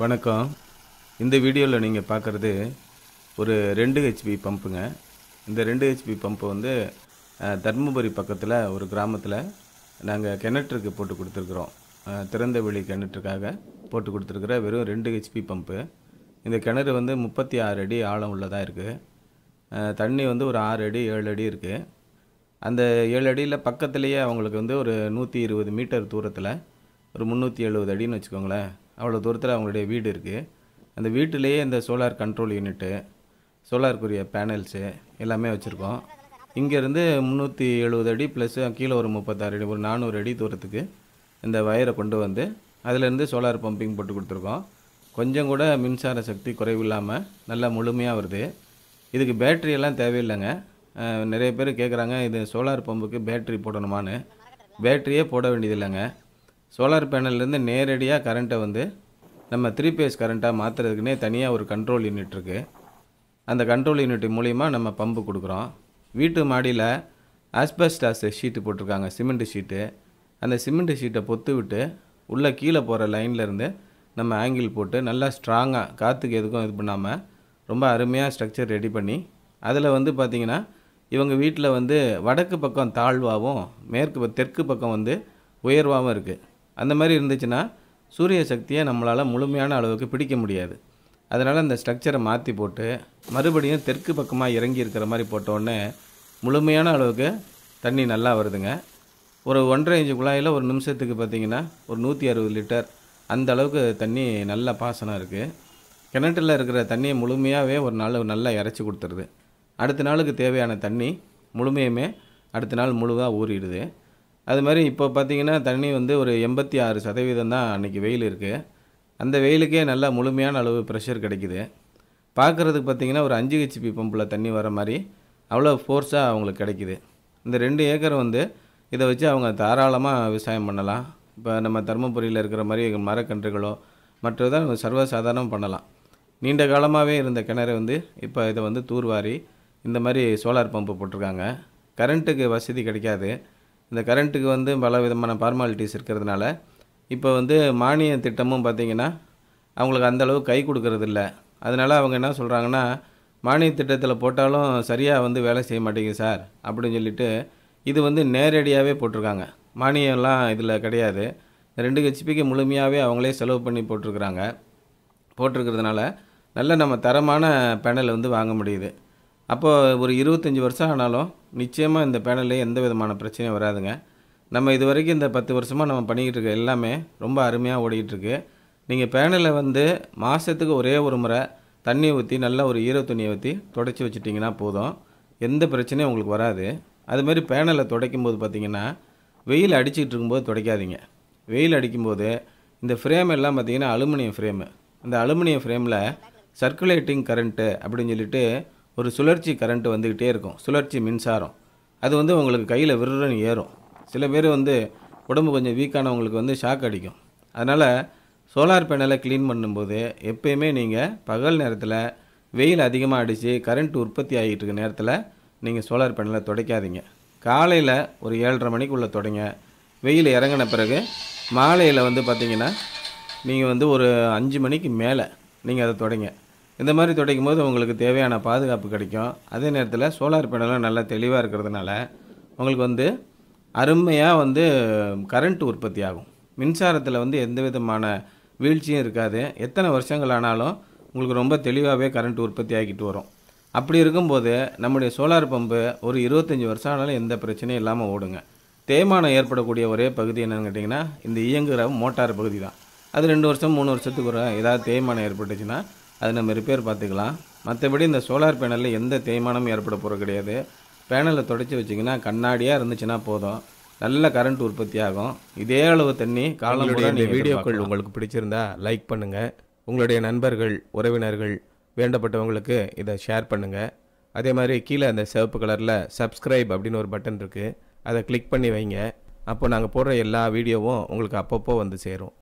வணக்கம் இந்த வீடியோவில் நீங்கள் பார்க்குறது ஒரு ரெண்டு ஹெச்பி பம்புங்க இந்த ரெண்டு ஹெச்பி பம்பு வந்து தர்மபுரி பக்கத்தில் ஒரு கிராமத்தில் நாங்கள் கிணற்றுக்கு போட்டு கொடுத்துருக்குறோம் திறந்த வெளி கிணற்றுக்காக போட்டு கொடுத்துருக்குற வெறும் ரெண்டு ஹெச்பி பம்பு இந்த கிணறு வந்து முப்பத்தி ஆறு அடி ஆழம் உள்ளதாக இருக்குது தண்ணி வந்து ஒரு ஆறு அடி ஏழு அடி இருக்குது அந்த ஏழு அடியில் பக்கத்துலேயே அவங்களுக்கு வந்து ஒரு நூற்றி இருபது மீட்டர் தூரத்தில் ஒரு முந்நூற்றி எழுபது அடின்னு வச்சுக்கோங்களேன் அவ்வளோ தூரத்தில் அவங்களுடைய வீடு இருக்குது அந்த வீட்டிலேயே இந்த சோலார் கண்ட்ரோல் யூனிட்டு சோலாருக்குரிய பேனல்ஸு எல்லாமே வச்சுருக்கோம் இங்கேருந்து முந்நூற்றி எழுபது அடி ப்ளஸ் கீழே ஒரு முப்பத்தாறு அடி ஒரு நானூறு அடி தூரத்துக்கு இந்த வயரை கொண்டு வந்து அதிலேருந்து சோலார் பம்பிங் போட்டு கொடுத்துருக்கோம் கொஞ்சம் கூட மின்சார சக்தி குறைவு இல்லாமல் நல்லா முழுமையாக வருது இதுக்கு பேட்ரி எல்லாம் தேவையில்லைங்க நிறைய பேர் கேட்குறாங்க இது சோலார் பம்புக்கு பேட்ரி போடணுமான்னு பேட்டரியே போட வேண்டியதில்லைங்க சோலார் பேனல்லேருந்து நேரடியாக கரண்ட்டை வந்து நம்ம த்ரீ பேஸ் கரண்ட்டாக மாற்றுறதுக்குனே தனியாக ஒரு கண்ட்ரோல் யூனிட் இருக்குது அந்த கண்ட்ரோல் யூனிட் மூலிமா நம்ம பம்பு கொடுக்குறோம் வீட்டு மாடியில் ஆஸ்பஸ்டாஸ் ஷீட்டு போட்டிருக்காங்க சிமெண்ட்டு ஷீட்டு அந்த சிமெண்ட்டு ஷீட்டை பொத்து விட்டு உள்ளே கீழே போகிற லைன்லேருந்து நம்ம ஆங்கிள் போட்டு நல்லா ஸ்ட்ராங்காக காற்றுக்கு எதுக்கும் இது பண்ணாமல் ரொம்ப அருமையாக ஸ்ட்ரக்சர் ரெடி பண்ணி அதில் வந்து பார்த்திங்கன்னா இவங்க வீட்டில் வந்து வடக்கு பக்கம் தாழ்வாகவும் மேற்கு தெற்கு பக்கம் வந்து உயர்வாகவும் இருக்குது அந்த மாதிரி இருந்துச்சுன்னா சூரிய சக்தியை நம்மளால் முழுமையான அளவுக்கு பிடிக்க முடியாது அதனால் அந்த ஸ்ட்ரக்சரை மாற்றி போட்டு மறுபடியும் தெற்கு பக்கமாக இறங்கி இருக்கிற மாதிரி போட்டோடனே முழுமையான அளவுக்கு தண்ணி நல்லா வருதுங்க ஒரு ஒன்றரை இஞ்சு குழாயில் ஒரு நிமிஷத்துக்கு பார்த்திங்கன்னா ஒரு நூற்றி அறுபது லிட்டர் அந்த அளவுக்கு தண்ணி நல்ல பாசனம் இருக்குது கிணற்றில் இருக்கிற தண்ணியை முழுமையாகவே ஒரு நாள் நல்லா இறச்சி கொடுத்துருது அடுத்த நாளுக்கு தேவையான தண்ணி முழுமையுமே அடுத்த நாள் முழுவாக ஊறிடுது அது மாதிரி இப்போ பார்த்திங்கன்னா தண்ணி வந்து ஒரு எண்பத்தி ஆறு சதவீதம் தான் அன்றைக்கி வெயில் இருக்குது அந்த வெயிலுக்கே நல்லா முழுமையான அளவு ப்ரெஷர் கிடைக்கிது பார்க்குறதுக்கு பார்த்திங்கன்னா ஒரு அஞ்சு ஹெச்பி பம்பில் தண்ணி வர மாதிரி அவ்வளோ ஃபோர்ஸாக அவங்களுக்கு கிடைக்கிது இந்த ரெண்டு ஏக்கர் வந்து இதை வச்சு அவங்க தாராளமாக விவசாயம் பண்ணலாம் இப்போ நம்ம தருமபுரியில் இருக்கிற மாதிரி மரக்கன்றுகளோ மற்றதான் சர்வசாதாரணம் பண்ணலாம் நீண்ட காலமாகவே இருந்த கிணறு வந்து இப்போ இதை வந்து தூர்வாரி இந்த மாதிரி சோலார் பம்பு போட்டிருக்காங்க கரண்ட்டுக்கு வசதி கிடைக்காது இந்த கரண்ட்டுக்கு வந்து பல விதமான ஃபார்மாலிட்டிஸ் இருக்கிறதுனால இப்போ வந்து மானிய திட்டமும் பார்த்திங்கன்னா அவங்களுக்கு அந்தளவு கை கொடுக்கறது இல்லை அதனால் அவங்க என்ன சொல்கிறாங்கன்னா மானிய திட்டத்தில் போட்டாலும் சரியாக வந்து வேலை செய்ய மாட்டேங்குது சார் அப்படின்னு சொல்லிட்டு இது வந்து நேரடியாகவே போட்டிருக்காங்க மானியம்லாம் இதில் கிடையாது ரெண்டு ஹெச்பிக்கு முழுமையாகவே அவங்களே செலவு பண்ணி போட்டிருக்கிறாங்க போட்டிருக்கிறதுனால நல்ல நம்ம தரமான பேனல் வந்து வாங்க முடியுது அப்போது ஒரு இருபத்தஞ்சி வருஷம் ஆனாலும் நிச்சயமாக இந்த பேனலில் எந்த விதமான பிரச்சனையும் வராதுங்க நம்ம இது வரைக்கும் இந்த பத்து வருஷமாக நம்ம பண்ணிக்கிட்டு இருக்க எல்லாமே ரொம்ப அருமையாக ஓடிக்கிட்டுருக்கு நீங்கள் பேனலை வந்து மாதத்துக்கு ஒரே ஒரு முறை தண்ணி ஊற்றி நல்லா ஒரு ஈர துணியை ஊற்றி தொடச்சி வச்சுட்டிங்கன்னா போதும் எந்த பிரச்சனையும் உங்களுக்கு வராது அதுமாரி பேனலை துடைக்கும் போது பார்த்திங்கன்னா வெயில் அடிச்சுக்கிட்டு இருக்கும்போது துடைக்காதீங்க வெயில் அடிக்கும்போது இந்த ஃப்ரேம் எல்லாம் பார்த்திங்கன்னா அலுமினியம் ஃப்ரேமு அந்த அலுமினியம் ஃப்ரேமில் சர்க்குலேட்டிங் கரண்ட்டு அப்படின்னு சொல்லிட்டு ஒரு சுழற்சி கரண்ட்டு வந்துக்கிட்டே இருக்கும் சுழற்சி மின்சாரம் அது வந்து உங்களுக்கு கையில் விருடன் ஏறும் சில பேர் வந்து உடம்பு கொஞ்சம் வீக்கானவங்களுக்கு வந்து ஷாக் அடிக்கும் அதனால் சோலார் பேனலை க்ளீன் பண்ணும்போது எப்போயுமே நீங்கள் பகல் நேரத்தில் வெயில் அதிகமாக அடித்து கரண்ட் உற்பத்தி ஆகிட்டு இருக்க நேரத்தில் நீங்கள் சோலார் பேனலை துடைக்காதீங்க காலையில் ஒரு ஏழரை மணிக்குள்ளே தொடங்க வெயில் இறங்கின பிறகு மாலையில் வந்து பார்த்திங்கன்னா நீங்கள் வந்து ஒரு அஞ்சு மணிக்கு மேலே நீங்கள் அதை தொடங்க இந்த மாதிரி துடைக்கும் போது உங்களுக்கு தேவையான பாதுகாப்பு கிடைக்கும் அதே நேரத்தில் சோலார் பேனலும் நல்லா தெளிவாக இருக்கிறதுனால உங்களுக்கு வந்து அருமையாக வந்து கரண்ட் உற்பத்தி ஆகும் மின்சாரத்தில் வந்து எந்த விதமான வீழ்ச்சியும் இருக்காது எத்தனை வருஷங்கள் ஆனாலும் உங்களுக்கு ரொம்ப தெளிவாகவே கரண்ட் உற்பத்தி ஆகிட்டு வரும் அப்படி இருக்கும்போது நம்முடைய சோலார் பம்பு ஒரு இருபத்தஞ்சி வருஷம் ஆனாலும் எந்த பிரச்சனையும் இல்லாமல் ஓடுங்க தேய்மானம் ஏற்படக்கூடிய ஒரே பகுதி என்னென்னு கேட்டிங்கன்னா இந்த இயங்குகிற மோட்டார் பகுதி தான் அது ரெண்டு வருஷம் மூணு வருஷத்துக்கு ஒரு ஏதாவது தேய்மானம் ஏற்பட்டுச்சுன்னா அது நம்ம ரிப்பேர் பார்த்துக்கலாம் மற்றபடி இந்த சோலார் பேனலில் எந்த தேய்மானமும் ஏற்பட போகிறது கிடையாது பேனலை தொடச்சி வச்சிங்கன்னா கண்ணாடியாக இருந்துச்சுன்னா போதும் நல்ல கரண்ட் உற்பத்தி ஆகும் இதே அளவு தண்ணி காலம் இந்த வீடியோக்கள் உங்களுக்கு பிடிச்சிருந்தா லைக் பண்ணுங்கள் உங்களுடைய நண்பர்கள் உறவினர்கள் வேண்டப்பட்டவங்களுக்கு இதை ஷேர் பண்ணுங்கள் அதே மாதிரி கீழே அந்த சிவப்பு கலரில் சப்ஸ்கிரைப் அப்படின்னு ஒரு பட்டன் இருக்குது அதை கிளிக் பண்ணி வைங்க அப்போ நாங்கள் போடுற எல்லா வீடியோவும் உங்களுக்கு அப்பப்போ வந்து சேரும்